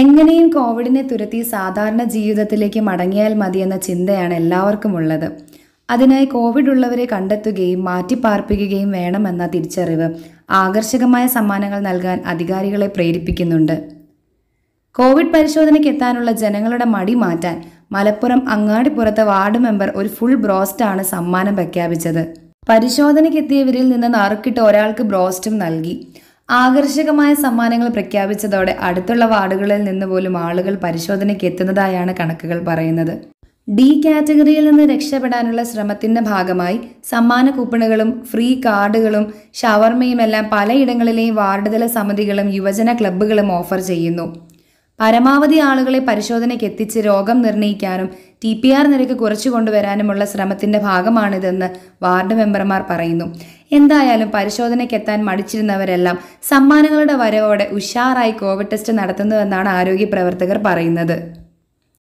എങ്ങനെയും കോവിഡിനെ തുരത്തി സാധാരണ ജീവിതത്തിലേക്ക് മടങ്ങിയാൽ മതിയെന്ന ചിന്തയാണ് എല്ലാവർക്കും ഉള്ളത് അതിനായി കോവിഡ് ഉള്ളവരെ കണ്ടെത്തുകയും മാറ്റിപ്പാർപ്പിക്കുകയും വേണമെന്ന തിരിച്ചറിവ് ആകർഷകമായ സമ്മാനങ്ങൾ നൽകാൻ അധികാരികളെ പ്രേരിപ്പിക്കുന്നുണ്ട് കോവിഡ് പരിശോധനയ്ക്ക് എത്താനുള്ള ജനങ്ങളുടെ മടി മാറ്റാൻ മലപ്പുറം അങ്ങാടിപ്പുറത്തെ വാർഡ് മെമ്പർ ഒരു ഫുൾ ബ്രോസ്റ്റാണ് സമ്മാനം പ്രഖ്യാപിച്ചത് പരിശോധനയ്ക്കെത്തിയവരിൽ നിന്ന് നറുക്കിട്ട് ഒരാൾക്ക് ബ്രോസ്റ്റും നൽകി ആകർഷകമായ സമ്മാനങ്ങൾ പ്രഖ്യാപിച്ചതോടെ അടുത്തുള്ള വാർഡുകളിൽ നിന്ന് പോലും ആളുകൾ പരിശോധനയ്ക്ക് എത്തുന്നതായാണ് കണക്കുകൾ പറയുന്നത് ഡി കാറ്റഗറിയിൽ നിന്ന് രക്ഷപ്പെടാനുള്ള ശ്രമത്തിന്റെ ഭാഗമായി സമ്മാന കൂപ്പണുകളും ഫ്രീ കാർഡുകളും ഷവർമയുമെല്ലാം പലയിടങ്ങളിലെയും തല സമിതികളും യുവജന ക്ലബ്ബുകളും ഓഫർ ചെയ്യുന്നു പരമാവധി ആളുകളെ പരിശോധനയ്ക്ക് എത്തിച്ച് രോഗം നിർണ്ണയിക്കാനും ടി പി ആർ നിരക്ക് കുറച്ചു കൊണ്ടുവരാനുമുള്ള ശ്രമത്തിന്റെ ഭാഗമാണിതെന്ന് വാർഡ് മെമ്പർമാർ പറയുന്നു എന്തായാലും എത്താൻ മടിച്ചിരുന്നവരെല്ലാം സമ്മാനങ്ങളുടെ വരവോടെ ഉഷാറായി കോവിഡ് ടെസ്റ്റ് നടത്തുന്നുവെന്നാണ് ആരോഗ്യ പ്രവർത്തകർ പറയുന്നത്